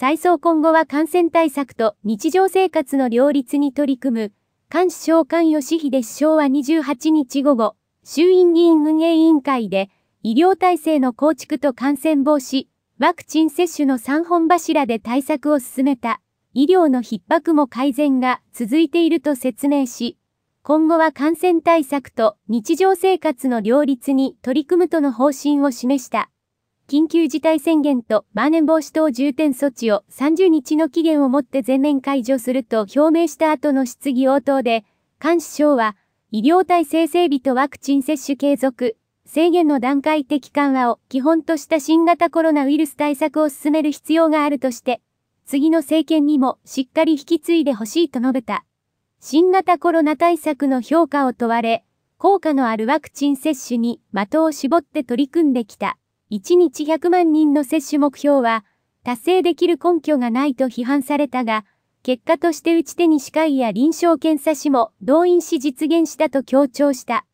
再送今後は感染対策と日常生活の両立に取り組む、菅首相菅義偉首相は28日午後、衆院議員運営委員会で、医療体制の構築と感染防止、ワクチン接種の3本柱で対策を進めた、医療の逼迫も改善が続いていると説明し、今後は感染対策と日常生活の両立に取り組むとの方針を示した。緊急事態宣言とまん延防止等重点措置を30日の期限をもって全面解除すると表明した後の質疑応答で、菅首相は、医療体制整備とワクチン接種継続、制限の段階的緩和を基本とした新型コロナウイルス対策を進める必要があるとして、次の政権にもしっかり引き継いでほしいと述べた。新型コロナ対策の評価を問われ、効果のあるワクチン接種に的を絞って取り組んできた。1日100万人の接種目標は、達成できる根拠がないと批判されたが、結果として打ち手に歯科医や臨床検査士も動員し実現したと強調した。